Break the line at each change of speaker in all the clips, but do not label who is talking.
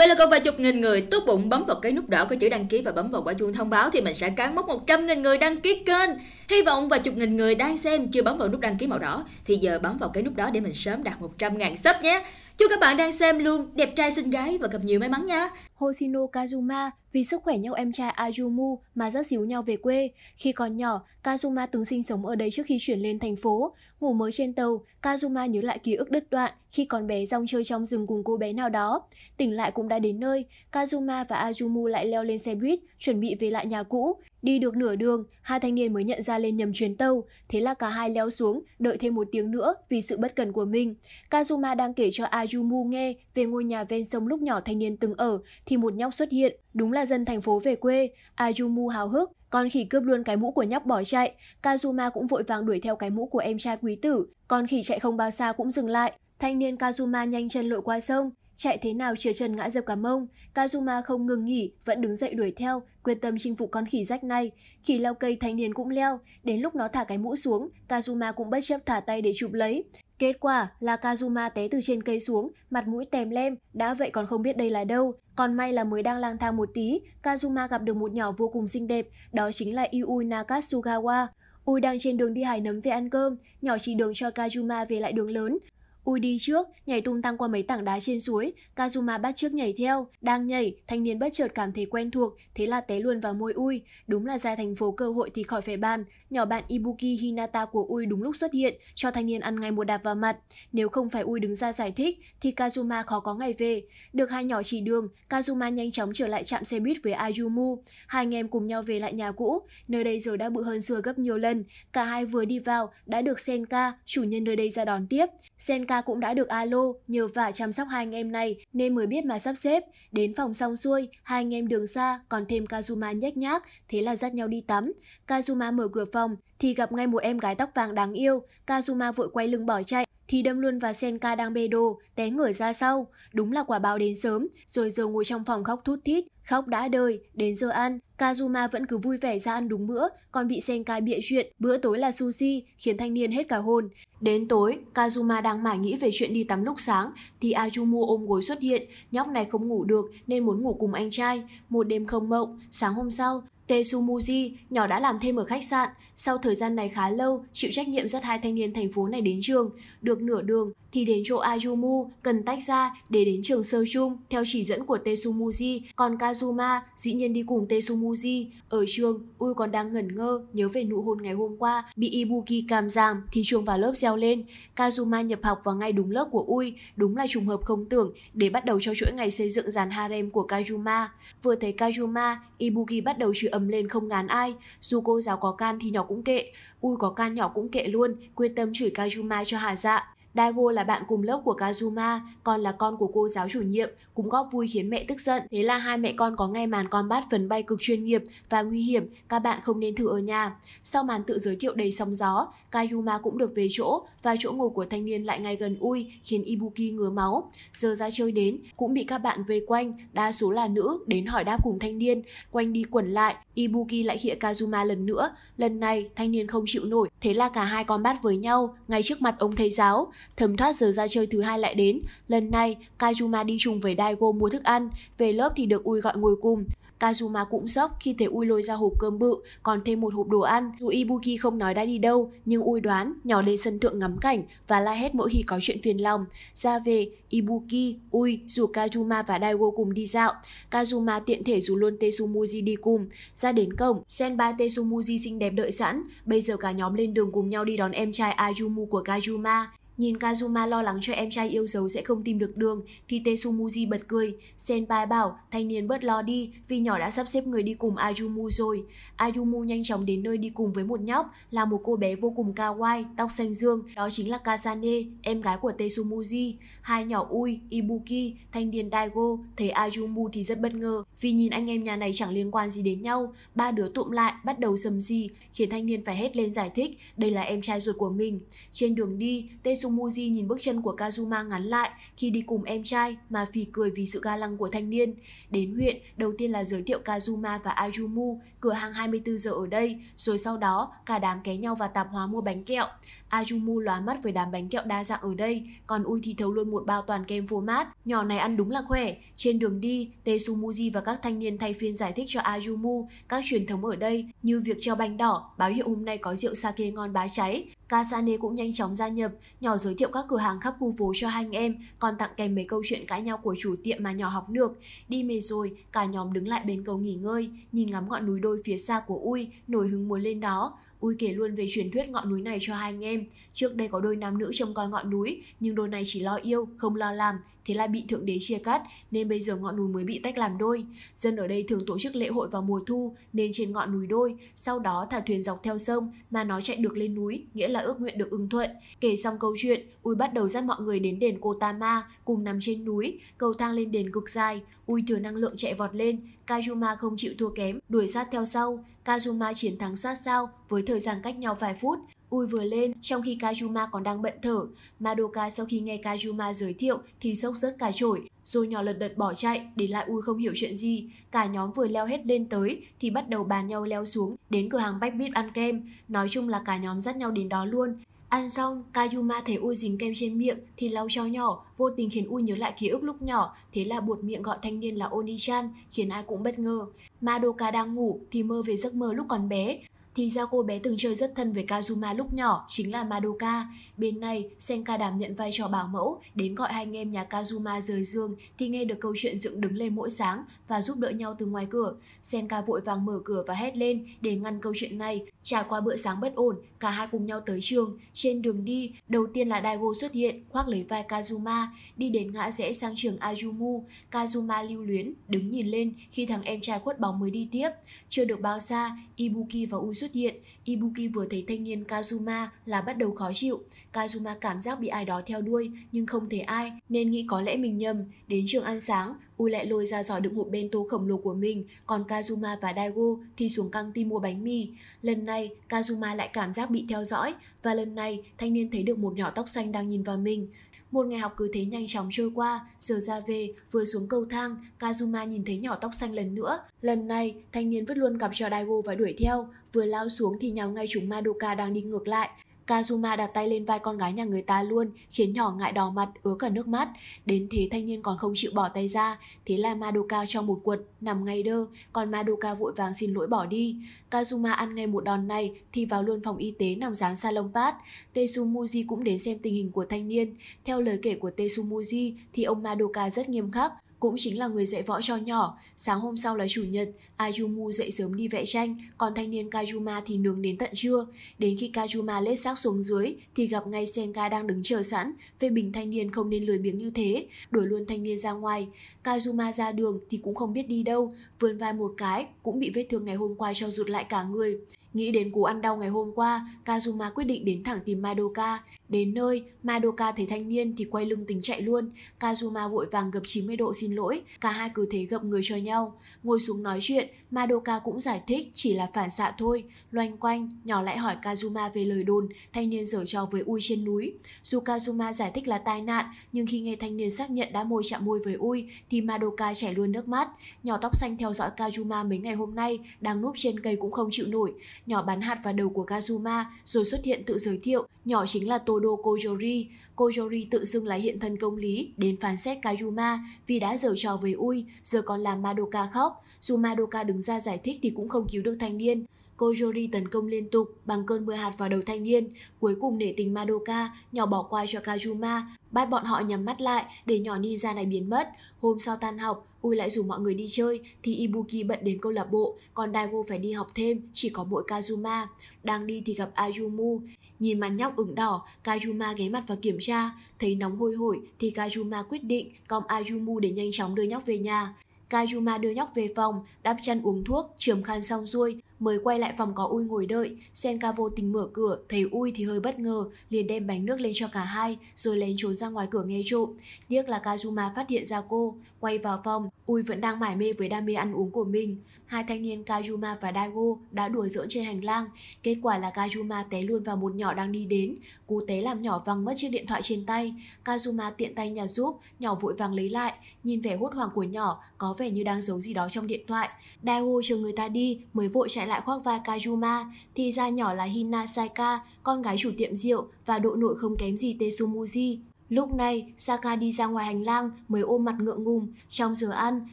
Vậy là còn vài chục nghìn người tốt bụng bấm vào cái nút đỏ có chữ đăng ký và bấm vào quả chuông thông báo thì mình sẽ cán mốc 100 nghìn người đăng ký kênh. Hy vọng vài chục nghìn người đang xem chưa bấm vào nút đăng ký màu đỏ thì giờ bấm vào cái nút đó để mình sớm đạt 100 ngàn sub nhé. Chúc các bạn đang xem luôn đẹp trai xinh gái và gặp nhiều may mắn nha. Hoshino Kazuma vì sức khỏe nhau em trai Ayumu mà rất xíu nhau về quê. Khi còn nhỏ, Kazuma từng sinh sống ở đây trước khi chuyển lên thành phố. Ngủ mới trên tàu, Kazuma nhớ lại ký ức đứt đoạn khi còn bé rong chơi trong rừng cùng cô bé nào đó. Tỉnh lại cũng đã đến nơi, Kazuma và Ayumu lại leo lên xe buýt, chuẩn bị về lại nhà cũ. Đi được nửa đường, hai thanh niên mới nhận ra lên nhầm chuyến tàu. Thế là cả hai leo xuống, đợi thêm một tiếng nữa vì sự bất cần của mình. Kazuma đang kể cho Ayumu nghe về ngôi nhà ven sông lúc nhỏ thanh niên từng ở, thì một nhóc xuất hiện, đúng là dân thành phố về quê, Ayumu hào hức, con khỉ cướp luôn cái mũ của nhóc bỏ chạy, Kazuma cũng vội vàng đuổi theo cái mũ của em trai quý tử, con khỉ chạy không bao xa cũng dừng lại, thanh niên Kazuma nhanh chân lội qua sông, chạy thế nào chìa chân ngã dập cả mông, Kazuma không ngừng nghỉ, vẫn đứng dậy đuổi theo, quyết tâm chinh phục con khỉ rách này. Khỉ leo cây thanh niên cũng leo, đến lúc nó thả cái mũ xuống, Kazuma cũng bất chấp thả tay để chụp lấy. Kết quả là Kazuma té từ trên cây xuống, mặt mũi tèm lem, đã vậy còn không biết đây là đâu. Còn may là mới đang lang thang một tí, Kazuma gặp được một nhỏ vô cùng xinh đẹp, đó chính là Iui Nakatsugawa. Ui đang trên đường đi hái nấm về ăn cơm, nhỏ chỉ đường cho Kazuma về lại đường lớn. Ui đi trước, nhảy tung tăng qua mấy tảng đá trên suối, Kazuma bắt trước nhảy theo, đang nhảy, thanh niên bất chợt cảm thấy quen thuộc, thế là té luôn vào môi Ui, đúng là ra thành phố cơ hội thì khỏi phải bàn, nhỏ bạn Ibuki Hinata của Ui đúng lúc xuất hiện, cho thanh niên ăn ngay một đạp vào mặt, nếu không phải Ui đứng ra giải thích thì Kazuma khó có ngày về. Được hai nhỏ chỉ đường, Kazuma nhanh chóng trở lại trạm xe buýt với Ayumu, hai anh em cùng nhau về lại nhà cũ, nơi đây giờ đã bự hơn xưa gấp nhiều lần, cả hai vừa đi vào đã được Senka, chủ nhân nơi đây ra đón tiếp, Senka cũng đã được alo nhờ vả chăm sóc hai anh em này nên mới biết mà sắp xếp. Đến phòng xong xuôi, hai anh em đường xa còn thêm Kazuma nhếch nhác, thế là dắt nhau đi tắm. Kazuma mở cửa phòng thì gặp ngay một em gái tóc vàng đáng yêu. Kazuma vội quay lưng bỏ chạy thì đâm luôn vào Senka đang bê đồ, té người ra sau. Đúng là quả báo đến sớm, rồi giờ ngồi trong phòng khóc thút thít, khóc đã đời, đến giờ ăn. Kazuma vẫn cứ vui vẻ ra ăn đúng bữa, còn bị Senka bịa chuyện, bữa tối là sushi, khiến thanh niên hết cả hồn. Đến tối, Kazuma đang mải nghĩ về chuyện đi tắm lúc sáng, thì Ajumu ôm gối xuất hiện, nhóc này không ngủ được nên muốn ngủ cùng anh trai. Một đêm không mộng, sáng hôm sau, Tetsumuji, nhỏ đã làm thêm ở khách sạn. Sau thời gian này khá lâu, chịu trách nhiệm dắt hai thanh niên thành phố này đến trường. Được nửa đường, thì đến chỗ Ayumu cần tách ra để đến trường sơ chung theo chỉ dẫn của Tetsumuji, còn Kazuma dĩ nhiên đi cùng Tetsumuji. Ở trường, Ui còn đang ngẩn ngơ nhớ về nụ hôn ngày hôm qua bị Ibuki cam giam thì chuông vào lớp reo lên. Kazuma nhập học vào ngay đúng lớp của Ui, đúng là trùng hợp không tưởng để bắt đầu cho chuỗi ngày xây dựng dàn harem của Kazuma. Vừa thấy Kazuma, Ibuki bắt đầu chửi ầm lên không ngán ai, dù cô giáo có can thì nhỏ cũng kệ, Ui có can nhỏ cũng kệ luôn, quyết tâm chửi Kazuma cho hà dạ. Daigo là bạn cùng lớp của Kazuma, còn là con của cô giáo chủ nhiệm, cũng góp vui khiến mẹ tức giận. Thế là hai mẹ con có ngay màn combat phần bay cực chuyên nghiệp và nguy hiểm, các bạn không nên thử ở nhà. Sau màn tự giới thiệu đầy sóng gió, Kazuma cũng được về chỗ và chỗ ngồi của thanh niên lại ngay gần Ui khiến Ibuki ngứa máu. Giờ ra chơi đến, cũng bị các bạn vây quanh, đa số là nữ, đến hỏi đáp cùng thanh niên. Quanh đi quẩn lại, Ibuki lại hiện Kazuma lần nữa. Lần này, thanh niên không chịu nổi, thế là cả hai combat với nhau, ngay trước mặt ông thầy giáo. Thấm thoát giờ ra chơi thứ hai lại đến, lần này Kazuma đi chung với Daigo mua thức ăn, về lớp thì được Ui gọi ngồi cùng. Kazuma cũng sốc khi thấy Ui lôi ra hộp cơm bự, còn thêm một hộp đồ ăn. Dù Ibuki không nói đã đi đâu, nhưng Ui đoán nhỏ lên sân thượng ngắm cảnh và la hét mỗi khi có chuyện phiền lòng. Ra về, Ibuki, Ui rủ Kazuma và Daigo cùng đi dạo. Kazuma tiện thể rủ luôn Tetsumuji đi cùng. Ra đến cổng, Senba Tetsumuji xinh đẹp đợi sẵn. Bây giờ cả nhóm lên đường cùng nhau đi đón em trai Ayumu của Kazuma. Nhìn Kazuma lo lắng cho em trai yêu dấu sẽ không tìm được đường, thì Tetsumuji bật cười. Senpai bảo thanh niên bớt lo đi vì nhỏ đã sắp xếp người đi cùng Ayumu rồi. Ayumu nhanh chóng đến nơi đi cùng với một nhóc là một cô bé vô cùng kawaii, tóc xanh dương. Đó chính là Kasane, em gái của Tetsumuji. Hai nhỏ Ui, Ibuki, thanh niên Daigo thấy Ayumu thì rất bất ngờ vì nhìn anh em nhà này chẳng liên quan gì đến nhau. Ba đứa tụm lại bắt đầu sầm gì khiến thanh niên phải hết lên giải thích đây là em trai ruột của mình. Trên đường đi, Tetsumuji Sumuji nhìn bước chân của Kazuma ngắn lại khi đi cùng em trai mà phì cười vì sự ga lăng của thanh niên. Đến huyện, đầu tiên là giới thiệu Kazuma và Ayumu, cửa hàng 24 giờ ở đây, rồi sau đó cả đám ké nhau vào tạp hóa mua bánh kẹo. Ajumu lóa mắt với đám bánh kẹo đa dạng ở đây, còn Ui thì thấu luôn một bao toàn kem phô mát. Nhỏ này ăn đúng là khỏe. Trên đường đi, Tetsumuji và các thanh niên thay phiên giải thích cho Ajumu các truyền thống ở đây như việc treo bánh đỏ, báo hiệu hôm nay có rượu sake ngon bá cháy. Kasane cũng nhanh chóng gia nhập, nhỏ giới thiệu các cửa hàng khắp khu phố cho hai anh em, còn tặng kèm mấy câu chuyện cãi nhau của chủ tiệm mà nhỏ học được. Đi mệt rồi, cả nhóm đứng lại bên cầu nghỉ ngơi, nhìn ngắm ngọn núi đôi phía xa của Ui, nổi hứng muốn lên đó. Ui kể luôn về truyền thuyết ngọn núi này cho hai anh em. Trước đây có đôi nam nữ trông coi ngọn núi, nhưng đôi này chỉ lo yêu, không lo làm, thế là bị thượng đế chia cắt nên bây giờ ngọn núi mới bị tách làm đôi. Dân ở đây thường tổ chức lễ hội vào mùa thu nên trên ngọn núi đôi, sau đó thả thuyền dọc theo sông mà nó chạy được lên núi, nghĩa là ước nguyện được ưng thuận. Kể xong câu chuyện, Ui bắt đầu dắt mọi người đến đền Kotama cùng nằm trên núi, cầu thang lên đền cực dài, Ui thừa năng lượng chạy vọt lên, Kajuma không chịu thua kém, đuổi sát theo sau, Kazuma chiến thắng sát sao với thời gian cách nhau vài phút. Ui vừa lên, trong khi Kajuma còn đang bận thở, Madoka sau khi nghe Kajuma giới thiệu thì sốc rớt cả chổi, rồi nhỏ lật đật bỏ chạy, để lại Ui không hiểu chuyện gì. Cả nhóm vừa leo hết lên tới thì bắt đầu bàn nhau leo xuống, đến cửa hàng bít ăn kem. Nói chung là cả nhóm dắt nhau đến đó luôn. Ăn xong, Kajuma thấy Ui dính kem trên miệng thì lau cho nhỏ, vô tình khiến Ui nhớ lại ký ức lúc nhỏ, thế là buột miệng gọi thanh niên là Onichan, khiến ai cũng bất ngờ. Madoka đang ngủ thì mơ về giấc mơ lúc còn bé, thì ra cô bé từng chơi rất thân với Kazuma lúc nhỏ chính là Madoka. Bên này, Senka đảm nhận vai trò bảo mẫu, đến gọi hai anh em nhà Kazuma rời giường thì nghe được câu chuyện dựng đứng lên mỗi sáng và giúp đỡ nhau từ ngoài cửa. Senka vội vàng mở cửa và hét lên để ngăn câu chuyện này. Trải qua bữa sáng bất ổn, Cả hai cùng nhau tới trường, trên đường đi, đầu tiên là Daigo xuất hiện, khoác lấy vai Kazuma, đi đến ngã rẽ sang trường Ajumu, Kazuma lưu luyến, đứng nhìn lên khi thằng em trai khuất bóng mới đi tiếp. Chưa được bao xa, Ibuki và U xuất hiện, Ibuki vừa thấy thanh niên Kazuma là bắt đầu khó chịu. Kazuma cảm giác bị ai đó theo đuôi nhưng không thấy ai nên nghĩ có lẽ mình nhầm. Đến trường ăn sáng, U lại lôi ra giỏ đựng hộp bento khổng lồ của mình, còn Kazuma và Daigo thì xuống căng tin mua bánh mì. Lần này, Kazuma lại cảm giác bị theo dõi và lần này thanh niên thấy được một nhỏ tóc xanh đang nhìn vào mình. Một ngày học cứ thế nhanh chóng trôi qua, giờ ra về, vừa xuống cầu thang, Kazuma nhìn thấy nhỏ tóc xanh lần nữa. Lần này, thanh niên vứt luôn cặp cho Daigo và đuổi theo, vừa lao xuống thì nhỏ nhéo ngay chúng Madoka đang đi ngược lại. Kazuma đặt tay lên vai con gái nhà người ta luôn, khiến nhỏ ngại đỏ mặt, ứa cả nước mắt. Đến thế thanh niên còn không chịu bỏ tay ra, thế là Madoka cho một quật, nằm ngay đơ, còn Madoka vội vàng xin lỗi bỏ đi. Kazuma ăn ngay một đòn này thì vào luôn phòng y tế nằm dáng salon pad. Tetsumuji cũng đến xem tình hình của thanh niên. Theo lời kể của Tetsumuji thì ông Madoka rất nghiêm khắc, cũng chính là người dạy võ cho nhỏ. Sáng hôm sau là chủ nhật, Ayumu dậy sớm đi vẽ tranh, còn thanh niên Kajuma thì nướng đến tận trưa. Đến khi Kajuma lết xác xuống dưới thì gặp ngay Senka đang đứng chờ sẵn, phê bình thanh niên không nên lười biếng như thế, đuổi luôn thanh niên ra ngoài. Kajuma ra đường thì cũng không biết đi đâu, vươn vai một cái cũng bị vết thương ngày hôm qua cho rụt lại cả người. Nghĩ đến cú ăn đau ngày hôm qua, Kazuma quyết định đến thẳng tìm Madoka. Đến nơi, Madoka thấy thanh niên thì quay lưng tính chạy luôn. Kazuma vội vàng gập 90 độ xin lỗi, cả hai cứ thế gập người cho nhau. Ngồi xuống nói chuyện, Madoka cũng giải thích chỉ là phản xạ thôi. Loanh quanh, nhỏ lại hỏi Kazuma về lời đồn, thanh niên giở trò với Ui trên núi. Dù Kazuma giải thích là tai nạn, nhưng khi nghe thanh niên xác nhận đã môi chạm môi với Ui thì Madoka chảy luôn nước mắt. Nhỏ tóc xanh theo dõi Kazuma mấy ngày hôm nay, đang núp trên cây cũng không chịu nổi. Nhỏ bắn hạt vào đầu của Kazuma rồi xuất hiện tự giới thiệu, nhỏ chính là tôi. Odo Kojori. Kojori tự xưng là hiện thân công lý đến phán xét Kayuma vì đã dở trò với Ui, giờ còn làm Madoka khóc. Dù Madoka đứng ra giải thích thì cũng không cứu được thanh niên. Kojori tấn công liên tục bằng cơn mưa hạt vào đầu thanh niên. Cuối cùng nể tình Madoka, nhỏ bỏ qua cho Kajuma, bắt bọn họ nhắm mắt lại để nhỏ ninja này biến mất. Hôm sau tan học, Ui lại rủ mọi người đi chơi thì Ibuki bận đến câu lạc bộ, còn Daigo phải đi học thêm, chỉ có mỗi Kazuma. Đang đi thì gặp Ayumu, Nhìn mặt nhóc ửng đỏ, Kajuma ghé mặt và kiểm tra. Thấy nóng hôi hổi thì Kajuma quyết định cong Ayumu để nhanh chóng đưa nhóc về nhà. Kajuma đưa nhóc về phòng, đắp chăn uống thuốc, trường khăn xong xuôi, mới quay lại phòng có Ui ngồi đợi, Senka vô tình mở cửa, thấy Ui thì hơi bất ngờ, liền đem bánh nước lên cho cả hai, rồi lén trốn ra ngoài cửa nghe trộm. Tiếc là Kazuma phát hiện ra cô, quay vào phòng, Ui vẫn đang mải mê với đam mê ăn uống của mình. Hai thanh niên Kazuma và Daigo đã đùa giỡn trên hành lang, kết quả là Kazuma té luôn vào một nhỏ đang đi đến, cú té làm nhỏ văng mất chiếc điện thoại trên tay. Kazuma tiện tay nhặt giúp, nhỏ vội vàng lấy lại, nhìn vẻ hốt hoảng của nhỏ, có vẻ như đang giấu gì đó trong điện thoại. Daigo chờ người ta đi, mới vội chạy lại khoác vai Kajuma, thì ra nhỏ là Hina Saika, con gái chủ tiệm rượu và độ nội không kém gì Tetsumoji. Lúc này, Saka đi ra ngoài hành lang mới ôm mặt ngượng ngùng. Trong giờ ăn,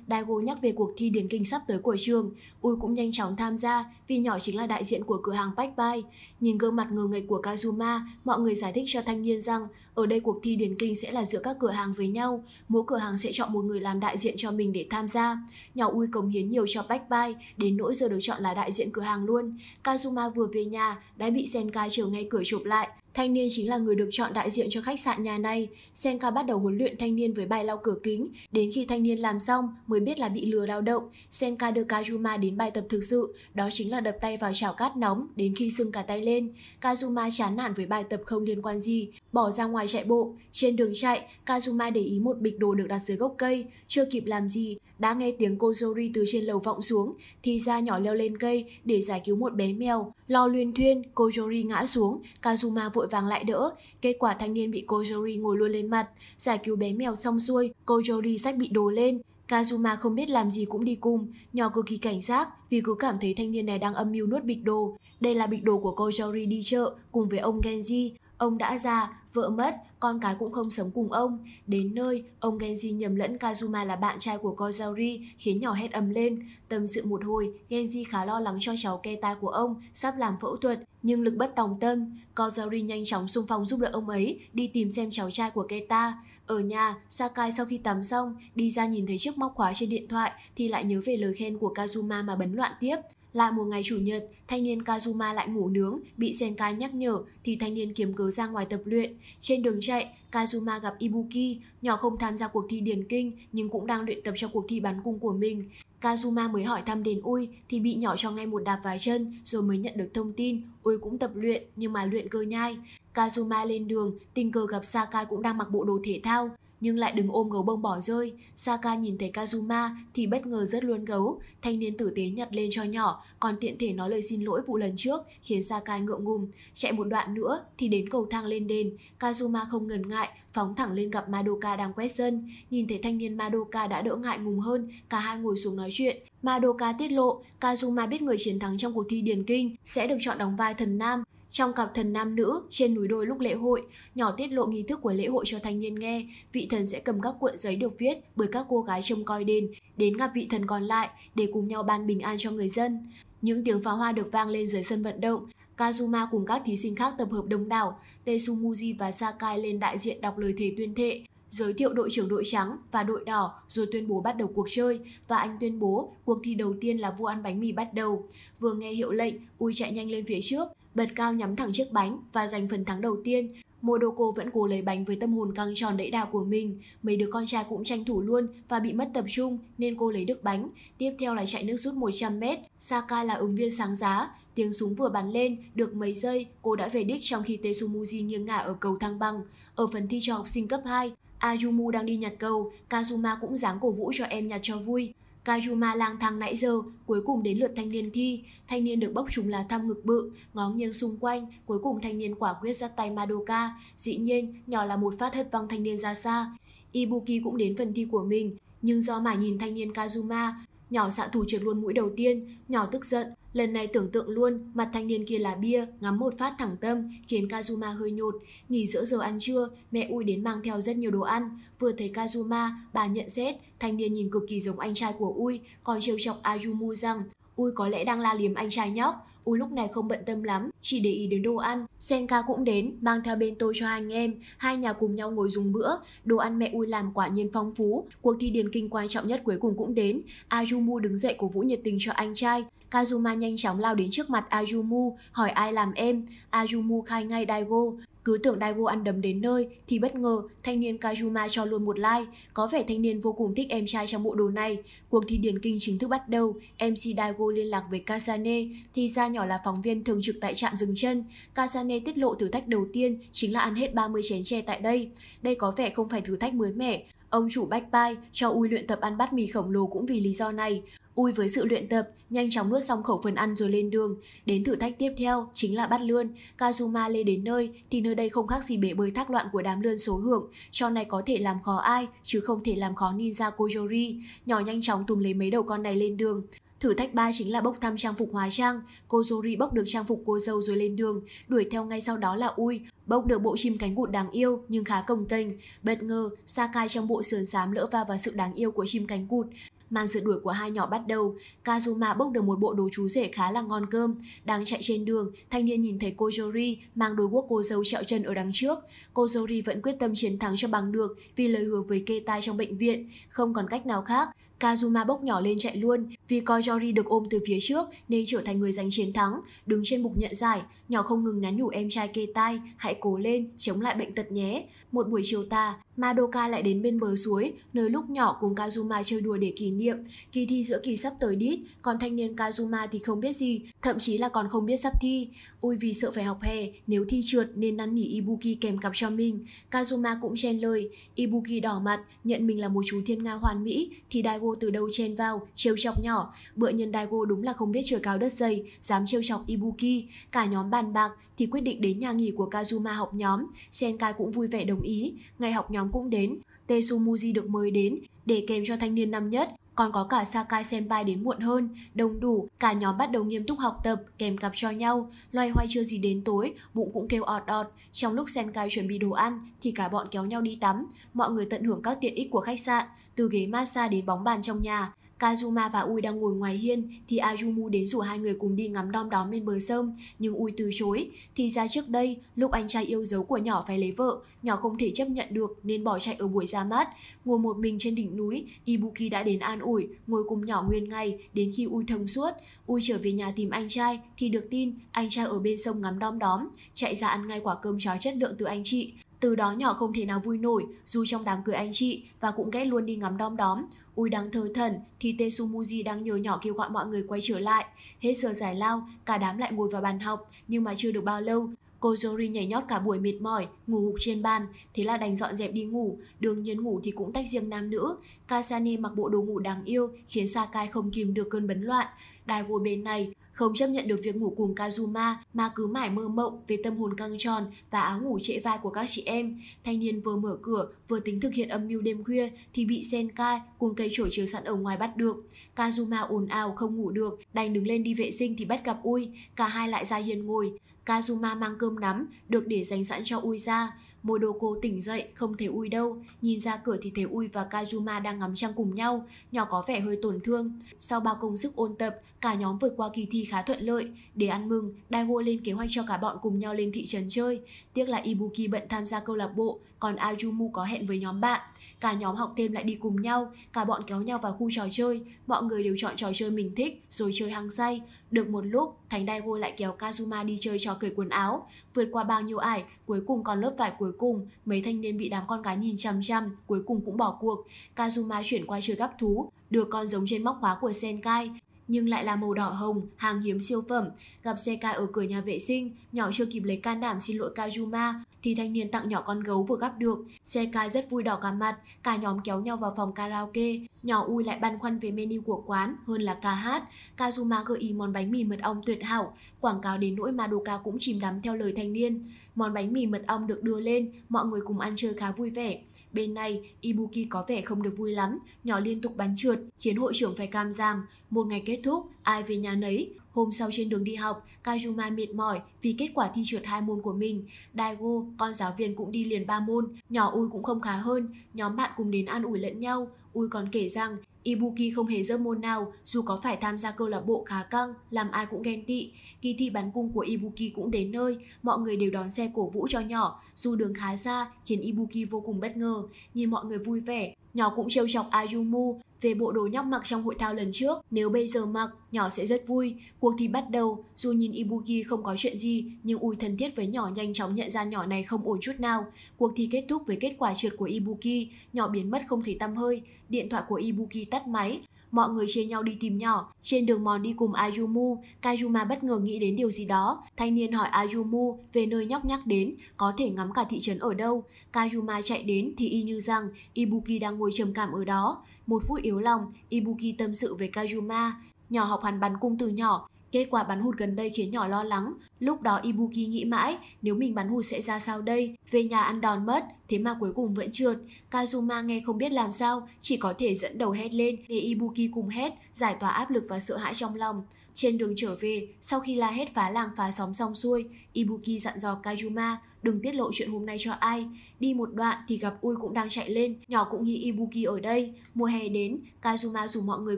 Daigo nhắc về cuộc thi điển kinh sắp tới của trường. Ui cũng nhanh chóng tham gia vì nhỏ chính là đại diện của cửa hàng Bách Bay. Nhìn gương mặt ngờ nghệch của Kazuma, mọi người giải thích cho thanh niên rằng ở đây cuộc thi điển kinh sẽ là giữa các cửa hàng với nhau. Mỗi cửa hàng sẽ chọn một người làm đại diện cho mình để tham gia. Nhỏ Ui cống hiến nhiều cho Bách Bay, đến nỗi giờ được chọn là đại diện cửa hàng luôn. Kazuma vừa về nhà đã bị Senkai chiều ngay cửa chụp lại. Thanh niên chính là người được chọn đại diện cho khách sạn nhà này. Senka bắt đầu huấn luyện thanh niên với bài lau cửa kính. Đến khi thanh niên làm xong mới biết là bị lừa lao động, Senka đưa Kazuma đến bài tập thực sự, đó chính là đập tay vào chảo cát nóng đến khi sưng cả tay lên. Kazuma chán nản với bài tập không liên quan gì, bỏ ra ngoài chạy bộ. Trên đường chạy, Kazuma để ý một bịch đồ được đặt dưới gốc cây, chưa kịp làm gì, đã nghe tiếng Kozori từ trên lầu vọng xuống, thì ra nhỏ leo lên cây để giải cứu một bé mèo. Lo luyên thuyên, cô Jory ngã xuống, Kazuma vội vàng lại đỡ. Kết quả thanh niên bị cô Jory ngồi luôn lên mặt. Giải cứu bé mèo xong xuôi, cô Jory sách bị đồ lên. Kazuma không biết làm gì cũng đi cùng, nhỏ cực kỳ cảnh giác vì cứ cảm thấy thanh niên này đang âm mưu nuốt bịch đồ. Đây là bịch đồ của cô Jory đi chợ cùng với ông Genji. Ông đã già, vợ mất, con cái cũng không sống cùng ông. Đến nơi, ông Genji nhầm lẫn Kazuma là bạn trai của Kozauri khiến nhỏ hét ầm lên. Tâm sự một hồi, Genji khá lo lắng cho cháu kê tai của ông, sắp làm phẫu thuật, nhưng lực bất tòng tâm. Kozauri nhanh chóng xung phong giúp đỡ ông ấy, đi tìm xem cháu trai của Keta. Ở nhà, Sakai sau khi tắm xong, đi ra nhìn thấy chiếc móc khóa trên điện thoại thì lại nhớ về lời khen của Kazuma mà bấn loạn tiếp. Lại một ngày chủ nhật, thanh niên Kazuma lại ngủ nướng, bị Senka nhắc nhở thì thanh niên kiếm cớ ra ngoài tập luyện. Trên đường chạy, Kazuma gặp Ibuki, nhỏ không tham gia cuộc thi điền kinh nhưng cũng đang luyện tập cho cuộc thi bắn cung của mình. Kazuma mới hỏi thăm đến Ui thì bị nhỏ cho ngay một đạp vài chân rồi mới nhận được thông tin Ui cũng tập luyện nhưng mà luyện cơ nhai. Kazuma lên đường, tình cờ gặp Sakai cũng đang mặc bộ đồ thể thao nhưng lại đừng ôm gấu bông bỏ rơi. Saka nhìn thấy Kazuma thì bất ngờ rớt luôn gấu, thanh niên tử tế nhặt lên cho nhỏ, còn tiện thể nói lời xin lỗi vụ lần trước, khiến Saka ngượng ngùng. Chạy một đoạn nữa thì đến cầu thang lên đền, Kazuma không ngần ngại, phóng thẳng lên gặp Madoka đang quét sân. Nhìn thấy thanh niên Madoka đã đỡ ngại ngùng hơn, cả hai ngồi xuống nói chuyện. Madoka tiết lộ, Kazuma biết người chiến thắng trong cuộc thi điền kinh sẽ được chọn đóng vai thần nam, trong cặp thần nam nữ trên núi đôi lúc lễ hội, nhỏ tiết lộ nghi thức của lễ hội cho thanh niên nghe, vị thần sẽ cầm các cuộn giấy được viết bởi các cô gái trông coi đền đến gặp vị thần còn lại để cùng nhau ban bình an cho người dân. Những tiếng pháo hoa được vang lên dưới sân vận động, Kazuma cùng các thí sinh khác tập hợp đông đảo, Tetsumuji và Sakai lên đại diện đọc lời thề tuyên thệ, giới thiệu đội trưởng đội trắng và đội đỏ rồi tuyên bố bắt đầu cuộc chơi và anh tuyên bố cuộc thi đầu tiên là vua ăn bánh mì bắt đầu. Vừa nghe hiệu lệnh, Ui chạy nhanh lên phía trước, bật cao nhắm thẳng chiếc bánh và giành phần thắng đầu tiên. Modoko vẫn cố lấy bánh với tâm hồn căng tròn đẫy đà của mình. Mấy đứa con trai cũng tranh thủ luôn và bị mất tập trung nên cô lấy được bánh. Tiếp theo là chạy nước rút 100m. Sakai là ứng viên sáng giá. Tiếng súng vừa bắn lên, được mấy giây, cô đã về đích trong khi Tetsumuji nghiêng ngả ở cầu thang băng. Ở phần thi cho học sinh cấp 2, Ayumu đang đi nhặt cầu, Kazuma cũng dáng cổ vũ cho em nhặt cho vui. Kajuma lang thang nãy giờ, cuối cùng đến lượt thanh niên thi. Thanh niên được bốc trúng là thăm ngực bự, ngó nghiêng xung quanh, cuối cùng thanh niên quả quyết ra tay Madoka. Dĩ nhiên, nhỏ là một phát hất văng thanh niên ra xa. Ibuki cũng đến phần thi của mình, nhưng do mà nhìn thanh niên Kazuma, nhỏ xạ thủ trượt luôn mũi đầu tiên, nhỏ tức giận, Lần này tưởng tượng luôn, mặt thanh niên kia là bia, ngắm một phát thẳng tâm, khiến Kazuma hơi nhột. Nghỉ giữa giờ ăn trưa, mẹ ui đến mang theo rất nhiều đồ ăn. Vừa thấy Kazuma, bà nhận xét, thanh niên nhìn cực kỳ giống anh trai của ui, còn trêu chọc Ayumu rằng, ui có lẽ đang la liếm anh trai nhóc. Ui lúc này không bận tâm lắm, chỉ để ý đến đồ ăn. Senka cũng đến, mang theo bên tôi cho anh em. Hai nhà cùng nhau ngồi dùng bữa. Đồ ăn mẹ Ui làm quả nhiên phong phú. Cuộc thi điền kinh quan trọng nhất cuối cùng cũng đến. Ajumu đứng dậy cổ vũ nhiệt tình cho anh trai. Kazuma nhanh chóng lao đến trước mặt Ajumu, hỏi ai làm em. Ajumu khai ngay Daigo. Cứ tưởng Daigo ăn đấm đến nơi thì bất ngờ thanh niên Kazuma cho luôn một like. Có vẻ thanh niên vô cùng thích em trai trong bộ đồ này. Cuộc thi điền kinh chính thức bắt đầu. MC Daigo liên lạc với Kazane thì ra nhỏ nhỏ là phóng viên thường trực tại trạm dừng chân, Kasane tiết lộ thử thách đầu tiên chính là ăn hết 30 chén chè tại đây. Đây có vẻ không phải thử thách mới mẻ. Ông chủ Bách Pai cho Ui luyện tập ăn bát mì khổng lồ cũng vì lý do này. Ui với sự luyện tập, nhanh chóng nuốt xong khẩu phần ăn rồi lên đường. Đến thử thách tiếp theo chính là bắt lươn. Kazuma lê đến nơi thì nơi đây không khác gì bể bơi thác loạn của đám lươn số hưởng. Trò này có thể làm khó ai chứ không thể làm khó ninja Kojori. Nhỏ nhanh chóng tùm lấy mấy đầu con này lên đường. Thử thách 3 chính là bốc thăm trang phục hóa trang. Cô Zori bốc được trang phục cô dâu rồi lên đường, đuổi theo ngay sau đó là Ui, bốc được bộ chim cánh cụt đáng yêu nhưng khá công kênh. Bất ngờ, Sakai trong bộ sườn xám lỡ va vào sự đáng yêu của chim cánh cụt. Màn sự đuổi của hai nhỏ bắt đầu, Kazuma bốc được một bộ đồ chú rể khá là ngon cơm. Đang chạy trên đường, thanh niên nhìn thấy cô Jori mang đôi guốc cô dâu trẹo chân ở đằng trước. Cô Jori vẫn quyết tâm chiến thắng cho bằng được vì lời hứa với kê tai trong bệnh viện, không còn cách nào khác. Kazuma bốc nhỏ lên chạy luôn vì Koyori được ôm từ phía trước nên trở thành người giành chiến thắng. Đứng trên bục nhận giải, nhỏ không ngừng nắn nhủ em trai kê tai, hãy cố lên, chống lại bệnh tật nhé. Một buổi chiều tà, Madoka lại đến bên bờ suối, nơi lúc nhỏ cùng Kazuma chơi đùa để kỷ niệm. Kỳ thi giữa kỳ sắp tới đít, còn thanh niên Kazuma thì không biết gì, thậm chí là còn không biết sắp thi. Ui vì sợ phải học hè, nếu thi trượt nên năn nỉ Ibuki kèm cặp cho mình. Kazuma cũng chen lời, Ibuki đỏ mặt, nhận mình là một chú thiên nga hoàn mỹ, thì Daigo Dago từ đâu chen vào, trêu chọc nhỏ. Bữa nhân Dago đúng là không biết trời cao đất dày, dám trêu chọc Ibuki. Cả nhóm bàn bạc thì quyết định đến nhà nghỉ của Kazuma học nhóm. Senkai cũng vui vẻ đồng ý, ngày học nhóm cũng đến. Tetsumuji được mời đến để kèm cho thanh niên năm nhất còn có cả Sakai Senpai đến muộn hơn, đông đủ, cả nhóm bắt đầu nghiêm túc học tập, kèm cặp cho nhau, loay hoay chưa gì đến tối, bụng cũng kêu ọt ọt. Trong lúc Senkai chuẩn bị đồ ăn thì cả bọn kéo nhau đi tắm, mọi người tận hưởng các tiện ích của khách sạn. Từ ghế massage đến bóng bàn trong nhà, Kazuma và Ui đang ngồi ngoài hiên thì Ayumu đến rủ hai người cùng đi ngắm đom đóm bên bờ sông, nhưng Ui từ chối. Thì ra trước đây, lúc anh trai yêu dấu của nhỏ phải lấy vợ, nhỏ không thể chấp nhận được nên bỏ chạy ở buổi ra mắt. Ngồi một mình trên đỉnh núi, Ibuki đã đến an ủi, ngồi cùng nhỏ nguyên ngày đến khi Ui thông suốt. Ui trở về nhà tìm anh trai thì được tin anh trai ở bên sông ngắm đom đóm, chạy ra ăn ngay quả cơm chó chất lượng từ anh chị. Từ đó nhỏ không thể nào vui nổi, dù trong đám cưới anh chị và cũng ghét luôn đi ngắm đom đóm. Ui đáng thơ thần thì Tetsumuji đang nhờ nhỏ kêu gọi mọi người quay trở lại. Hết giờ giải lao, cả đám lại ngồi vào bàn học, nhưng mà chưa được bao lâu, Cô Jori nhảy nhót cả buổi mệt mỏi, ngủ gục trên bàn, thế là đành dọn dẹp đi ngủ, đương nhiên ngủ thì cũng tách riêng nam nữ. Kasane mặc bộ đồ ngủ đáng yêu, khiến Sakai không kìm được cơn bấn loạn. Đài ngồi bên này, không chấp nhận được việc ngủ cùng Kazuma mà cứ mãi mơ mộng về tâm hồn căng tròn và áo ngủ trễ vai của các chị em. Thanh niên vừa mở cửa, vừa tính thực hiện âm mưu đêm khuya thì bị Senkai cùng cây chổi chiếu sẵn ở ngoài bắt được. Kazuma ồn ào không ngủ được, đành đứng lên đi vệ sinh thì bắt gặp Ui, cả hai lại ra hiên ngồi. Kazuma mang cơm nắm, được để dành sẵn cho Ui ra. Modoko tỉnh dậy, không thấy Ui đâu. Nhìn ra cửa thì thấy Ui và Kazuma đang ngắm trăng cùng nhau. Nhỏ có vẻ hơi tổn thương. Sau bao công sức ôn tập, Cả nhóm vượt qua kỳ thi khá thuận lợi. Để ăn mừng, Daigo lên kế hoạch cho cả bọn cùng nhau lên thị trấn chơi. Tiếc là Ibuki bận tham gia câu lạc bộ, còn Ayumu có hẹn với nhóm bạn. Cả nhóm học thêm lại đi cùng nhau, cả bọn kéo nhau vào khu trò chơi. Mọi người đều chọn trò chơi mình thích, rồi chơi hăng say. Được một lúc, Thánh Daigo lại kéo Kazuma đi chơi trò cởi quần áo. Vượt qua bao nhiêu ải, cuối cùng còn lớp vải cuối cùng, mấy thanh niên bị đám con gái nhìn chằm chằm, cuối cùng cũng bỏ cuộc. Kazuma chuyển qua chơi gấp thú, được con giống trên móc khóa của Senkai, nhưng lại là màu đỏ hồng, hàng hiếm siêu phẩm. Gặp CK ở cửa nhà vệ sinh, nhỏ chưa kịp lấy can đảm xin lỗi Kajuma, thì thanh niên tặng nhỏ con gấu vừa gắp được. CK rất vui đỏ cả mặt, cả nhóm kéo nhau vào phòng karaoke. Nhỏ ui lại băn khoăn về menu của quán hơn là ca hát. Kajuma gợi ý món bánh mì mật ong tuyệt hảo, quảng cáo đến nỗi Madoka cũng chìm đắm theo lời thanh niên. Món bánh mì mật ong được đưa lên, mọi người cùng ăn chơi khá vui vẻ. Bên này, Ibuki có vẻ không được vui lắm, nhỏ liên tục bắn trượt, khiến hội trưởng phải cam giam. Một ngày kết thúc, ai về nhà nấy. Hôm sau trên đường đi học, Kajuma mệt mỏi vì kết quả thi trượt hai môn của mình. Daigo, con giáo viên cũng đi liền ba môn, nhỏ Ui cũng không khá hơn. Nhóm bạn cùng đến an ủi lẫn nhau. Ui còn kể rằng Ibuki không hề dơ môn nào, dù có phải tham gia câu lạc bộ khá căng, làm ai cũng ghen tị. Kỳ thi bắn cung của Ibuki cũng đến nơi, mọi người đều đón xe cổ vũ cho nhỏ, dù đường khá xa khiến Ibuki vô cùng bất ngờ, nhìn mọi người vui vẻ, nhỏ cũng trêu chọc Ayumu về bộ đồ nhóc mặc trong hội thao lần trước. Nếu bây giờ mặc, nhỏ sẽ rất vui. Cuộc thi bắt đầu, dù nhìn Ibuki không có chuyện gì, nhưng Ui thân thiết với nhỏ nhanh chóng nhận ra nhỏ này không ổn chút nào. Cuộc thi kết thúc với kết quả trượt của Ibuki, nhỏ biến mất không thể tăm hơi, điện thoại của Ibuki tắt máy mọi người chia nhau đi tìm nhỏ. Trên đường mòn đi cùng Ayumu, Kayuma bất ngờ nghĩ đến điều gì đó. Thanh niên hỏi Ayumu về nơi nhóc nhắc đến, có thể ngắm cả thị trấn ở đâu. Kayuma chạy đến thì y như rằng Ibuki đang ngồi trầm cảm ở đó. Một phút yếu lòng, Ibuki tâm sự với Kayuma. Nhỏ học hắn bắn cung từ nhỏ, Kết quả bắn hụt gần đây khiến nhỏ lo lắng. Lúc đó Ibuki nghĩ mãi, nếu mình bắn hụt sẽ ra sao đây? Về nhà ăn đòn mất, Thế mà cuối cùng vẫn trượt, Kazuma nghe không biết làm sao, chỉ có thể dẫn đầu hét lên để Ibuki cùng hét, giải tỏa áp lực và sợ hãi trong lòng. Trên đường trở về, sau khi la hết phá làng phá xóm xong xuôi, Ibuki dặn dò Kazuma đừng tiết lộ chuyện hôm nay cho ai. Đi một đoạn thì gặp Ui cũng đang chạy lên, nhỏ cũng nghĩ Ibuki ở đây. Mùa hè đến, Kazuma rủ mọi người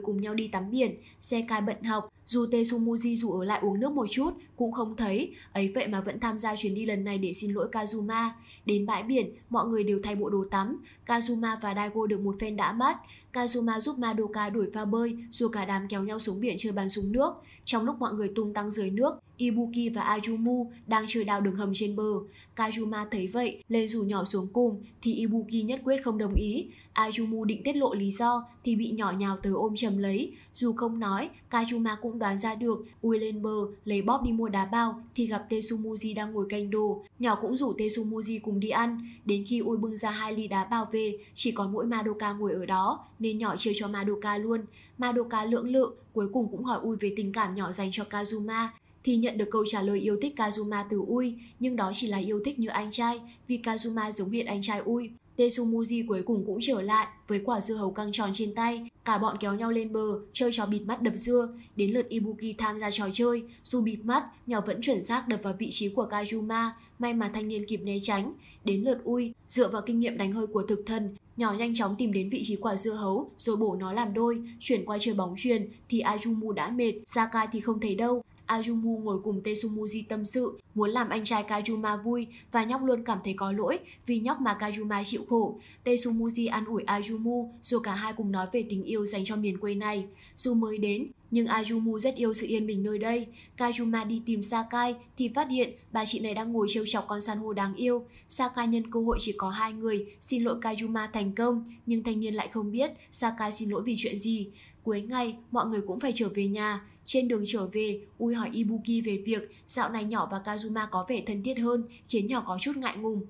cùng nhau đi tắm biển, xe cai bận học, dù Tetsumuji dù ở lại uống nước một chút cũng không thấy, ấy vậy mà vẫn tham gia chuyến đi lần này để xin lỗi Kazuma. Đến bãi biển, mọi mọi người đều thay bộ đồ tắm, Kazuma và Daigo được một phen đã mát, Kazuma giúp Madoka đuổi pha bơi rồi cả đám kéo nhau xuống biển chơi bắn súng nước. Trong lúc mọi người tung tăng dưới nước, Ibuki và Ajumu đang chơi đào đường hầm trên bờ. Kazuma thấy vậy, lên rủ nhỏ xuống cùng thì Ibuki nhất quyết không đồng ý. Ajumu định tiết lộ lý do thì bị nhỏ nhào tới ôm chầm lấy. Dù không nói, Kazuma cũng đoán ra được, ui lên bờ, lấy bóp đi mua đá bao thì gặp Tetsumuji đang ngồi canh đồ. Nhỏ cũng rủ Tetsumuji cùng đi ăn. Đến khi ui bưng ra hai ly đá bao về, chỉ còn mỗi Madoka ngồi ở đó nên nhỏ chia cho Madoka luôn. Madoka lưỡng lự, cuối cùng cũng hỏi Ui về tình cảm nhỏ dành cho Kazuma, thì nhận được câu trả lời yêu thích Kazuma từ Ui, nhưng đó chỉ là yêu thích như anh trai, vì Kazuma giống hệt anh trai Ui. Tetsumuji cuối cùng cũng trở lại với quả dưa hấu căng tròn trên tay, cả bọn kéo nhau lên bờ, chơi trò bịt mắt đập dưa. Đến lượt Ibuki tham gia trò chơi, dù bịt mắt, nhỏ vẫn chuẩn xác đập vào vị trí của Kazuma, may mà thanh niên kịp né tránh. Đến lượt Ui, dựa vào kinh nghiệm đánh hơi của thực thần, Nhỏ nhanh chóng tìm đến vị trí quả dưa hấu rồi bổ nó làm đôi, chuyển qua chơi bóng truyền thì Ajumu đã mệt, Sakai thì không thấy đâu. Ajumu ngồi cùng Tesumuji tâm sự, muốn làm anh trai Kajuma vui và nhóc luôn cảm thấy có lỗi vì nhóc mà Kajuma chịu khổ. Tesumuji an ủi Ajumu rồi cả hai cùng nói về tình yêu dành cho miền quê này. Dù mới đến nhưng Ajumu rất yêu sự yên bình nơi đây. Kajuma đi tìm Sakai thì phát hiện bà chị này đang ngồi trêu chọc con san hô đáng yêu. Sakai nhân cơ hội chỉ có hai người, xin lỗi Kajuma thành công, nhưng thanh niên lại không biết Sakai xin lỗi vì chuyện gì. Cuối ngày, mọi người cũng phải trở về nhà. Trên đường trở về, Ui hỏi Ibuki về việc dạo này nhỏ và Kazuma có vẻ thân thiết hơn, khiến nhỏ có chút ngại ngùng.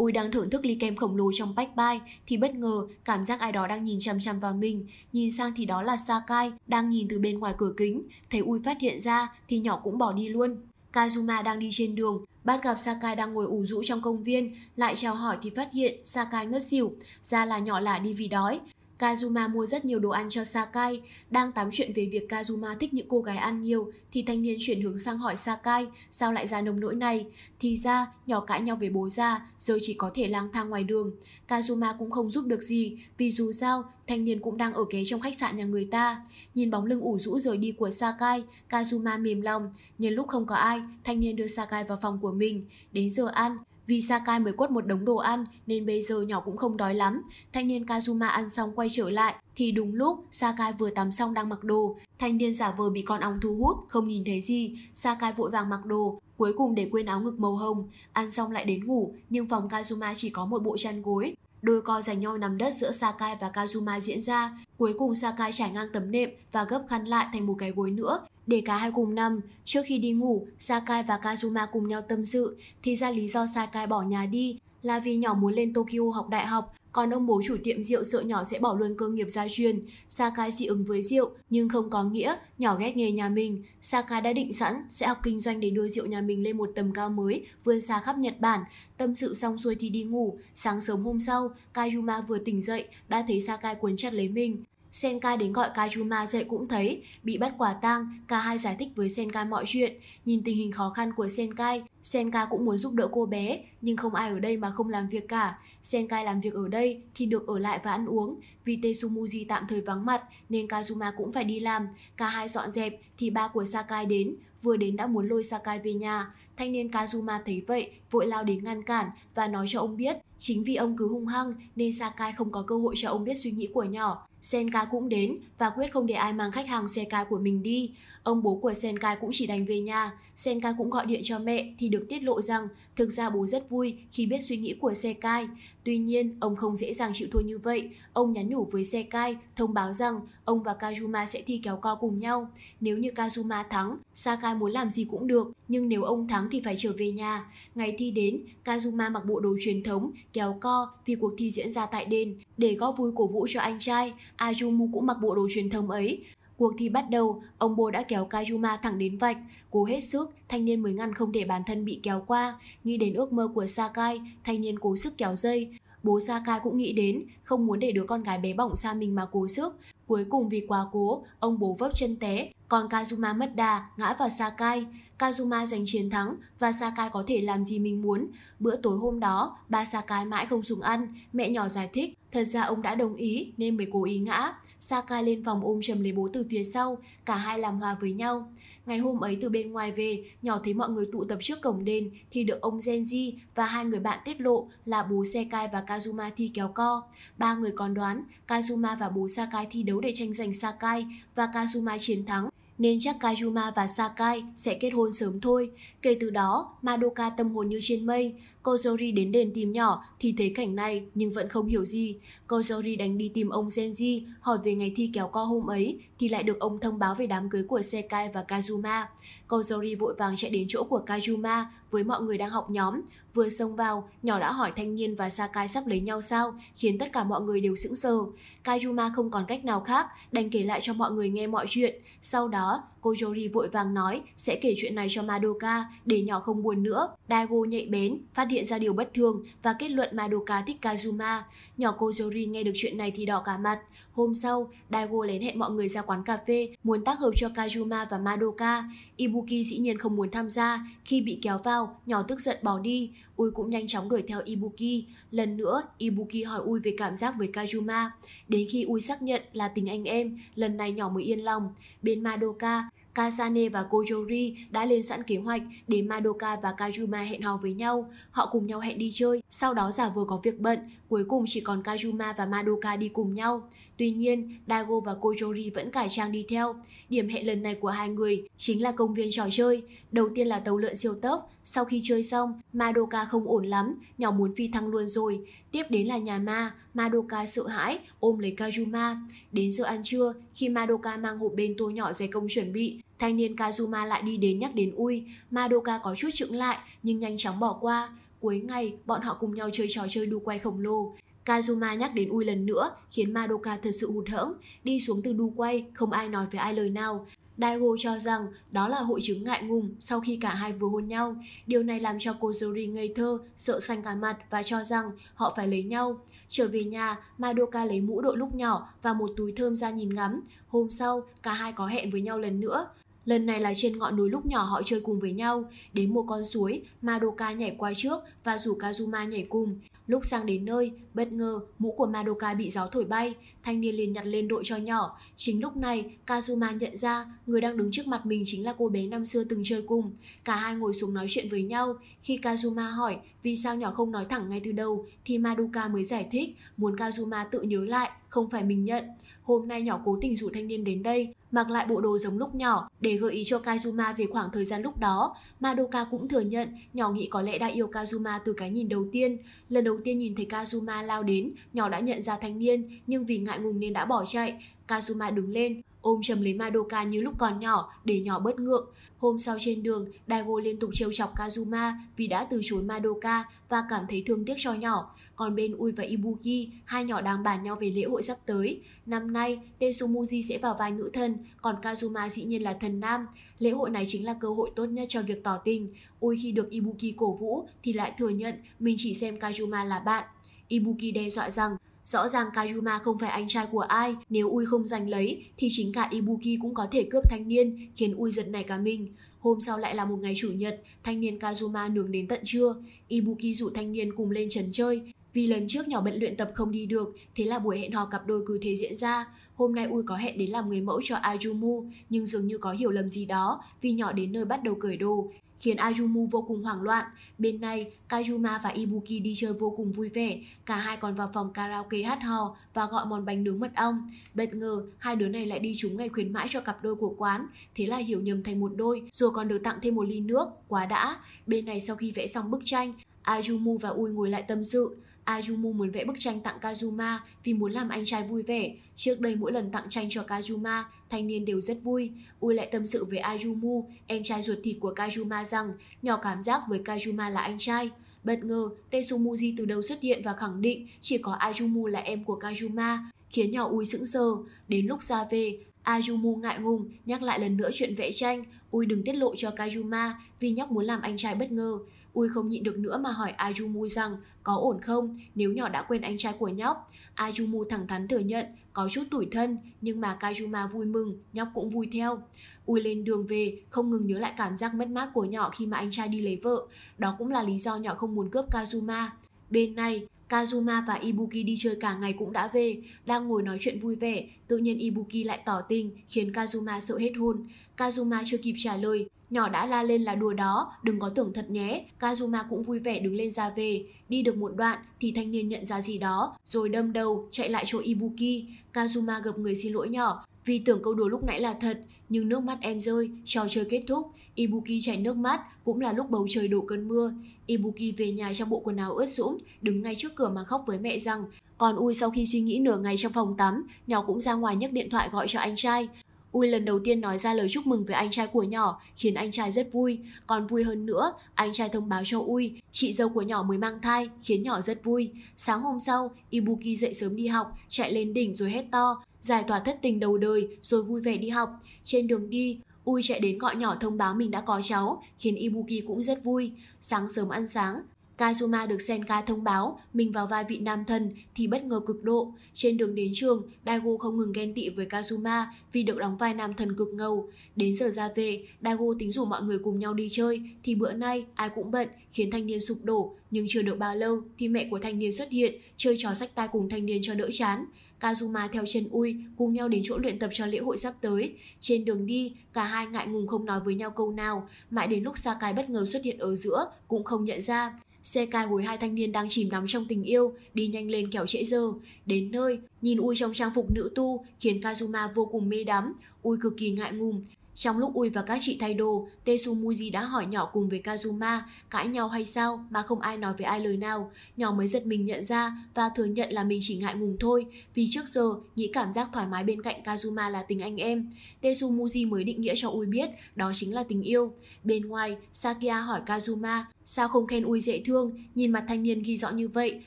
Ui đang thưởng thức ly kem khổng lồ trong bách bai thì bất ngờ cảm giác ai đó đang nhìn chằm chằm vào mình. Nhìn sang thì đó là Sakai đang nhìn từ bên ngoài cửa kính. Thấy Ui phát hiện ra thì nhỏ cũng bỏ đi luôn. Kazuma đang đi trên đường, bắt gặp Sakai đang ngồi ủ rũ trong công viên, lại chào hỏi thì phát hiện Sakai ngất xỉu, ra là nhỏ lạ đi vì đói. Kazuma mua rất nhiều đồ ăn cho Sakai. Đang tám chuyện về việc Kazuma thích những cô gái ăn nhiều, thì thanh niên chuyển hướng sang hỏi Sakai sao lại ra nông nỗi này. Thì ra, nhỏ cãi nhau về bố ra, giờ chỉ có thể lang thang ngoài đường. Kazuma cũng không giúp được gì, vì dù sao, thanh niên cũng đang ở kế trong khách sạn nhà người ta. Nhìn bóng lưng ủ rũ rời đi của Sakai, Kazuma mềm lòng. Nhân lúc không có ai, thanh niên đưa Sakai vào phòng của mình. Đến giờ ăn, vì Sakai mới quất một đống đồ ăn nên bây giờ nhỏ cũng không đói lắm. Thanh niên Kazuma ăn xong quay trở lại thì đúng lúc Sakai vừa tắm xong đang mặc đồ. Thanh niên giả vờ bị con ong thu hút, không nhìn thấy gì. Sakai vội vàng mặc đồ, cuối cùng để quên áo ngực màu hồng. Ăn xong lại đến ngủ, nhưng phòng Kazuma chỉ có một bộ chăn gối, Đôi co giành nhau nằm đất giữa Sakai và Kazuma diễn ra, cuối cùng Sakai trải ngang tấm nệm và gấp khăn lại thành một cái gối nữa để cả hai cùng nằm. Trước khi đi ngủ, Sakai và Kazuma cùng nhau tâm sự, thì ra lý do Sakai bỏ nhà đi là vì nhỏ muốn lên Tokyo học đại học còn ông bố chủ tiệm rượu sợ nhỏ sẽ bỏ luôn cơ nghiệp gia truyền. Sakai dị ứng với rượu, nhưng không có nghĩa nhỏ ghét nghề nhà mình. Sakai đã định sẵn sẽ học kinh doanh để đưa rượu nhà mình lên một tầm cao mới, vươn xa khắp Nhật Bản. Tâm sự xong xuôi thì đi ngủ. Sáng sớm hôm sau, Kajuma vừa tỉnh dậy, đã thấy Sakai cuốn chặt lấy mình. Senka đến gọi Kajuma dậy cũng thấy, bị bắt quả tang, cả hai giải thích với Senka mọi chuyện. Nhìn tình hình khó khăn của Senkai, Senka cũng muốn giúp đỡ cô bé, nhưng không ai ở đây mà không làm việc cả. Senkai làm việc ở đây thì được ở lại và ăn uống, vì Tetsumuji tạm thời vắng mặt nên Kazuma cũng phải đi làm. Cả hai dọn dẹp thì ba của Sakai đến, vừa đến đã muốn lôi Sakai về nhà. Thanh niên Kazuma thấy vậy, vội lao đến ngăn cản và nói cho ông biết, chính vì ông cứ hung hăng nên Sakai không có cơ hội cho ông biết suy nghĩ của nhỏ. Senka cũng đến và quyết không để ai mang khách hàng CK của mình đi. Ông bố của Senka cũng chỉ đành về nhà. Senka cũng gọi điện cho mẹ thì được tiết lộ rằng thực ra bố rất vui khi biết suy nghĩ của Sekai. Tuy nhiên, ông không dễ dàng chịu thua như vậy. Ông nhắn nhủ với Sekai thông báo rằng ông và Kazuma sẽ thi kéo co cùng nhau. Nếu như Kazuma thắng, Sakai muốn làm gì cũng được, nhưng nếu ông thắng thì phải trở về nhà. Ngày thi đến, Kazuma mặc bộ đồ truyền thống, kéo co vì cuộc thi diễn ra tại đền để góp vui cổ vũ cho anh trai. Ayumu cũng mặc bộ đồ truyền thống ấy. Cuộc thi bắt đầu, ông Bo đã kéo Kayuma thẳng đến vạch. Cố hết sức, thanh niên mới ngăn không để bản thân bị kéo qua. Nghĩ đến ước mơ của Sakai, thanh niên cố sức kéo dây. Bố Sakai cũng nghĩ đến, không muốn để đứa con gái bé bỏng xa mình mà cố sức. Cuối cùng vì quá cố, ông bố vấp chân té, còn Kazuma mất đà, ngã vào Sakai. Kazuma giành chiến thắng và Sakai có thể làm gì mình muốn. Bữa tối hôm đó, ba Sakai mãi không xuống ăn. Mẹ nhỏ giải thích, thật ra ông đã đồng ý nên mới cố ý ngã. Sakai lên phòng ôm chầm lấy bố từ phía sau, cả hai làm hòa với nhau. Ngày hôm ấy từ bên ngoài về, nhỏ thấy mọi người tụ tập trước cổng đền thì được ông Genji và hai người bạn tiết lộ là bố Sekai và Kazuma thi kéo co. Ba người còn đoán Kazuma và bố Sakai thi đấu để tranh giành Sakai và Kazuma chiến thắng nên chắc Kajuma và Sakai sẽ kết hôn sớm thôi. Kể từ đó, Madoka tâm hồn như trên mây, Cô Jory đến đền tìm nhỏ thì thấy cảnh này nhưng vẫn không hiểu gì. Cô Jory đánh đi tìm ông Genji, hỏi về ngày thi kéo co hôm ấy thì lại được ông thông báo về đám cưới của Sekai và Kazuma. Cô Jory vội vàng chạy đến chỗ của Kazuma với mọi người đang học nhóm. Vừa xông vào, nhỏ đã hỏi thanh niên và Sakai sắp lấy nhau sao, khiến tất cả mọi người đều sững sờ. Kazuma không còn cách nào khác, đành kể lại cho mọi người nghe mọi chuyện. Sau đó, cô Jory vội vàng nói sẽ kể chuyện này cho Madoka để nhỏ không buồn nữa. Daigo nhạy bén, phát hiện ra điều bất thường và kết luận Madoka thích Kazuma. Nhỏ cô Jory nghe được chuyện này thì đỏ cả mặt. Hôm sau, Daigo lén hẹn mọi người ra quán cà phê muốn tác hợp cho Kazuma và Madoka. Ibuki dĩ nhiên không muốn tham gia, khi bị kéo vào, nhỏ tức giận bỏ đi. Ui cũng nhanh chóng đuổi theo Ibuki. Lần nữa, Ibuki hỏi Ui về cảm giác với Kajuma. Đến khi Ui xác nhận là tình anh em, lần này nhỏ mới yên lòng. Bên Madoka, Kasane và Kojori đã lên sẵn kế hoạch để Madoka và Kajuma hẹn hò với nhau. Họ cùng nhau hẹn đi chơi, sau đó giả vờ có việc bận, cuối cùng chỉ còn Kajuma và Madoka đi cùng nhau. Tuy nhiên, Dago và Koyori vẫn cải trang đi theo. Điểm hẹn lần này của hai người chính là công viên trò chơi. Đầu tiên là tàu lượn siêu tốc. Sau khi chơi xong, Madoka không ổn lắm, nhỏ muốn phi thăng luôn rồi. Tiếp đến là nhà ma, Madoka sợ hãi, ôm lấy Kazuma. Đến giờ ăn trưa, khi Madoka mang hộp bên tô nhỏ giày công chuẩn bị, thanh niên Kazuma lại đi đến nhắc đến Ui. Madoka có chút chững lại, nhưng nhanh chóng bỏ qua. Cuối ngày, bọn họ cùng nhau chơi trò chơi đu quay khổng lồ. Kazuma nhắc đến Ui lần nữa khiến Madoka thật sự hụt hẫng, đi xuống từ đu quay, không ai nói với ai lời nào. Daigo cho rằng đó là hội chứng ngại ngùng sau khi cả hai vừa hôn nhau. Điều này làm cho cô Zori ngây thơ, sợ xanh cả mặt và cho rằng họ phải lấy nhau. Trở về nhà, Madoka lấy mũ đội lúc nhỏ và một túi thơm ra nhìn ngắm. Hôm sau, cả hai có hẹn với nhau lần nữa. Lần này là trên ngọn núi lúc nhỏ họ chơi cùng với nhau. Đến một con suối, Madoka nhảy qua trước và rủ Kazuma nhảy cùng. Lúc sang đến nơi, bất ngờ mũ của Madoka bị gió thổi bay, thanh niên liền nhặt lên đội cho nhỏ. Chính lúc này, Kazuma nhận ra người đang đứng trước mặt mình chính là cô bé năm xưa từng chơi cùng. Cả hai ngồi xuống nói chuyện với nhau. Khi Kazuma hỏi vì sao nhỏ không nói thẳng ngay từ đầu thì Madoka mới giải thích muốn Kazuma tự nhớ lại, không phải mình nhận. Hôm nay nhỏ cố tình rủ thanh niên đến đây, mặc lại bộ đồ giống lúc nhỏ để gợi ý cho Kazuma về khoảng thời gian lúc đó. Madoka cũng thừa nhận nhỏ nghĩ có lẽ đã yêu Kazuma từ cái nhìn đầu tiên. Lần đầu tiên nhìn thấy Kazuma lao đến, nhỏ đã nhận ra thanh niên nhưng vì ngại ngùng nên đã bỏ chạy. Kazuma đứng lên, ôm chầm lấy Madoka như lúc còn nhỏ để nhỏ bớt ngượng. Hôm sau trên đường, Daigo liên tục trêu chọc Kazuma vì đã từ chối Madoka và cảm thấy thương tiếc cho nhỏ. Còn bên Ui và Ibuki, hai nhỏ đang bàn nhau về lễ hội sắp tới. Năm nay, Tetsumuji sẽ vào vai nữ thần, còn Kazuma dĩ nhiên là thần nam. Lễ hội này chính là cơ hội tốt nhất cho việc tỏ tình. Ui khi được Ibuki cổ vũ thì lại thừa nhận mình chỉ xem Kazuma là bạn. Ibuki đe dọa rằng Rõ ràng Kayuma không phải anh trai của ai, nếu Ui không giành lấy thì chính cả Ibuki cũng có thể cướp thanh niên, khiến Ui giật nảy cả mình. Hôm sau lại là một ngày chủ nhật, thanh niên Kazuma nướng đến tận trưa. Ibuki dụ thanh niên cùng lên trấn chơi. Vì lần trước nhỏ bận luyện tập không đi được, thế là buổi hẹn hò cặp đôi cứ thế diễn ra. Hôm nay Ui có hẹn đến làm người mẫu cho Ajumu, nhưng dường như có hiểu lầm gì đó vì nhỏ đến nơi bắt đầu cởi đồ khiến Ayumu vô cùng hoảng loạn. Bên này, Kajuma và Ibuki đi chơi vô cùng vui vẻ, cả hai còn vào phòng karaoke hát hò và gọi món bánh nướng mật ong. Bất ngờ, hai đứa này lại đi trúng ngày khuyến mãi cho cặp đôi của quán, thế là hiểu nhầm thành một đôi, rồi còn được tặng thêm một ly nước, quá đã. Bên này sau khi vẽ xong bức tranh, Ayumu và Ui ngồi lại tâm sự. Ayumu muốn vẽ bức tranh tặng Kazuma vì muốn làm anh trai vui vẻ. Trước đây mỗi lần tặng tranh cho Kazuma, thanh niên đều rất vui. Ui lại tâm sự với Ayumu, em trai ruột thịt của Kazuma rằng nhỏ cảm giác với Kazuma là anh trai. Bất ngờ, Tetsumuji từ đầu xuất hiện và khẳng định chỉ có Ayumu là em của Kazuma, khiến nhỏ Ui sững sờ. Đến lúc ra về, Ayumu ngại ngùng nhắc lại lần nữa chuyện vẽ tranh, Ui đừng tiết lộ cho Kazuma vì nhóc muốn làm anh trai bất ngờ. Ui không nhịn được nữa mà hỏi Ayumu rằng có ổn không nếu nhỏ đã quên anh trai của nhóc. Ayumu thẳng thắn thừa nhận có chút tủi thân nhưng mà Kajuma vui mừng, nhóc cũng vui theo. Ui lên đường về không ngừng nhớ lại cảm giác mất mát của nhỏ khi mà anh trai đi lấy vợ. Đó cũng là lý do nhỏ không muốn cướp Kazuma. Bên này, Kazuma và Ibuki đi chơi cả ngày cũng đã về, đang ngồi nói chuyện vui vẻ, tự nhiên Ibuki lại tỏ tình khiến Kazuma sợ hết hồn. Kazuma chưa kịp trả lời Nhỏ đã la lên là đùa đó, đừng có tưởng thật nhé. Kazuma cũng vui vẻ đứng lên ra về. Đi được một đoạn thì thanh niên nhận ra gì đó, rồi đâm đầu chạy lại chỗ Ibuki. Kazuma gặp người xin lỗi nhỏ vì tưởng câu đùa lúc nãy là thật, nhưng nước mắt em rơi, trò chơi kết thúc. Ibuki chạy nước mắt, cũng là lúc bầu trời đổ cơn mưa. Ibuki về nhà trong bộ quần áo ướt sũng, đứng ngay trước cửa mà khóc với mẹ rằng còn Ui sau khi suy nghĩ nửa ngày trong phòng tắm, nhỏ cũng ra ngoài nhấc điện thoại gọi cho anh trai. Ui lần đầu tiên nói ra lời chúc mừng với anh trai của nhỏ khiến anh trai rất vui. Còn vui hơn nữa, anh trai thông báo cho Ui, chị dâu của nhỏ mới mang thai khiến nhỏ rất vui. Sáng hôm sau, Ibuki dậy sớm đi học, chạy lên đỉnh rồi hét to, giải tỏa thất tình đầu đời rồi vui vẻ đi học. Trên đường đi, Ui chạy đến gọi nhỏ thông báo mình đã có cháu, khiến Ibuki cũng rất vui. Sáng sớm ăn sáng, Kazuma được Senka thông báo mình vào vai vị nam thần thì bất ngờ cực độ. Trên đường đến trường, Daigo không ngừng ghen tị với Kazuma vì được đóng vai nam thần cực ngầu. Đến giờ ra về, Daigo tính rủ mọi người cùng nhau đi chơi thì bữa nay ai cũng bận khiến thanh niên sụp đổ. Nhưng chưa được bao lâu thì mẹ của thanh niên xuất hiện chơi trò sách tay cùng thanh niên cho đỡ chán. Kazuma theo chân Ui cùng nhau đến chỗ luyện tập cho lễ hội sắp tới. Trên đường đi, cả hai ngại ngùng không nói với nhau câu nào, mãi đến lúc Sakai bất ngờ xuất hiện ở giữa cũng không nhận ra. Xe cai gối hai thanh niên đang chìm đắm trong tình yêu, đi nhanh lên kẻo trễ giờ. Đến nơi, nhìn Ui trong trang phục nữ tu khiến Kazuma vô cùng mê đắm. Ui cực kỳ ngại ngùng. Trong lúc Ui và các chị thay đồ, Tetsumuji đã hỏi nhỏ cùng với Kazuma cãi nhau hay sao mà không ai nói với ai lời nào. Nhỏ mới giật mình nhận ra và thừa nhận là mình chỉ ngại ngùng thôi vì trước giờ nghĩ cảm giác thoải mái bên cạnh Kazuma là tình anh em. Tetsumuji mới định nghĩa cho Ui biết đó chính là tình yêu. Bên ngoài, Sakia hỏi Kazuma Sao không khen ui dễ thương, nhìn mặt thanh niên ghi rõ như vậy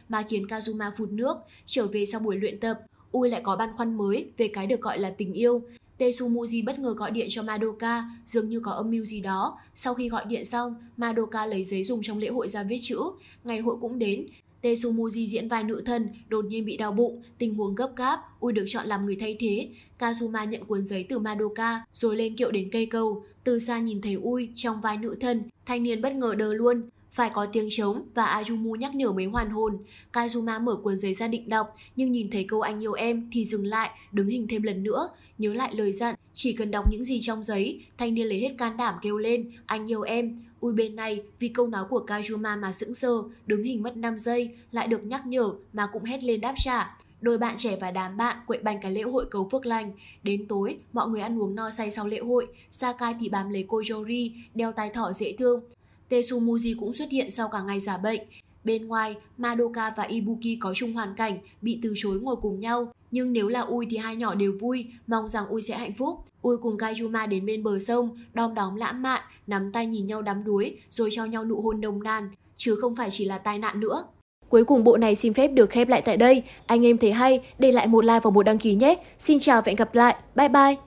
mà khiến Kazuma phụt nước. Trở về sau buổi luyện tập, ui lại có băn khoăn mới về cái được gọi là tình yêu. Tetsumuji bất ngờ gọi điện cho Madoka, dường như có âm mưu gì đó. Sau khi gọi điện xong, Madoka lấy giấy dùng trong lễ hội ra viết chữ. Ngày hội cũng đến, Tetsumuji diễn vai nữ thân, đột nhiên bị đau bụng, tình huống gấp gáp, Ui được chọn làm người thay thế. Kazuma nhận cuốn giấy từ Madoka rồi lên kiệu đến cây cầu. Từ xa nhìn thấy Ui trong vai nữ thân, thanh niên bất ngờ đờ luôn. Phải có tiếng trống và Ayumu nhắc nhở mới hoàn hồn. Kazuma mở cuốn giấy ra định đọc, nhưng nhìn thấy câu anh yêu em thì dừng lại, đứng hình thêm lần nữa. Nhớ lại lời dặn, chỉ cần đọc những gì trong giấy, thanh niên lấy hết can đảm kêu lên, anh yêu em. Ui bên này, vì câu nói của Kajuma mà sững sờ, đứng hình mất 5 giây, lại được nhắc nhở mà cũng hét lên đáp trả. Đôi bạn trẻ và đám bạn quậy banh cái lễ hội cầu phước lành. Đến tối, mọi người ăn uống no say sau lễ hội. Sakai thì bám lấy cô Yori, đeo tai thỏ dễ thương. Tetsumuji cũng xuất hiện sau cả ngày giả bệnh. Bên ngoài, Madoka và Ibuki có chung hoàn cảnh, bị từ chối ngồi cùng nhau nhưng nếu là Ui thì hai nhỏ đều vui, mong rằng Ui sẽ hạnh phúc. Ui cùng kajuma đến bên bờ sông, đom đóm lãng mạn, nắm tay nhìn nhau đắm đuối, rồi cho nhau nụ hôn nồng nàn, chứ không phải chỉ là tai nạn nữa. Cuối cùng bộ này xin phép được khép lại tại đây. Anh em thấy hay, để lại một like và một đăng ký nhé. Xin chào và hẹn gặp lại. Bye bye!